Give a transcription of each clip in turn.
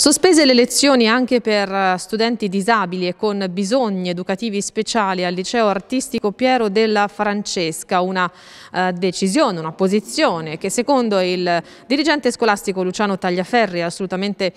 Sospese le lezioni anche per eh, studenti disabili e con bisogni educativi speciali al liceo artistico Piero della Francesca, una eh, decisione, una posizione che secondo il dirigente scolastico Luciano Tagliaferri è assolutamente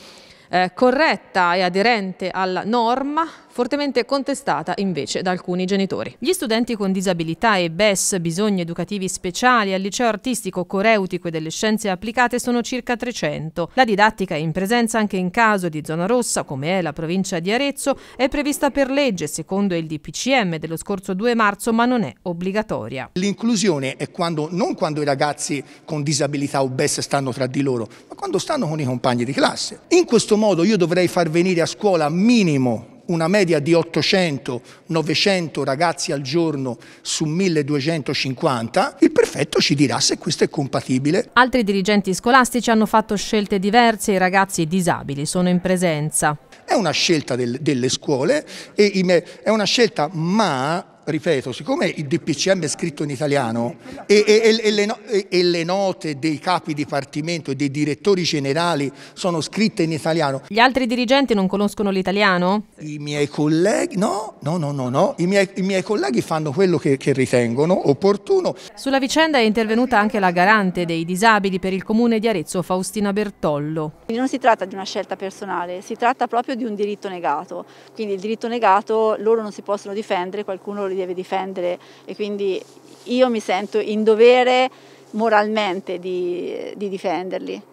eh, corretta e aderente alla norma, fortemente contestata invece da alcuni genitori. Gli studenti con disabilità e BES, bisogni educativi speciali, al liceo artistico coreutico e delle scienze applicate sono circa 300. La didattica in presenza anche in caso di zona rossa, come è la provincia di Arezzo, è prevista per legge secondo il DPCM dello scorso 2 marzo, ma non è obbligatoria. L'inclusione è quando, non quando i ragazzi con disabilità o BES stanno tra di loro, ma quando stanno con i compagni di classe. In questo modo io dovrei far venire a scuola minimo una media di 800-900 ragazzi al giorno su 1250, il prefetto ci dirà se questo è compatibile. Altri dirigenti scolastici hanno fatto scelte diverse, i ragazzi disabili sono in presenza. È una scelta del, delle scuole, è una scelta ma ripeto, siccome il DPCM è scritto in italiano e, e, e, le e, le note dei capi dipartimento e dei direttori generali sono scritte in italiano. Gli altri dirigenti non conoscono l'italiano? I miei colleghi, no, no, no, no, no. I, miei, i miei colleghi fanno quello che, che ritengono opportuno. Sulla vicenda è intervenuta anche la garante dei disabili per il comune di Arezzo, Faustina Bertollo. Non si tratta di una scelta personale, si tratta proprio di un diritto negato. Quindi il diritto negato loro non si possono difendere, qualcuno lo li deve difendere e quindi io mi sento in dovere moralmente di, di difenderli.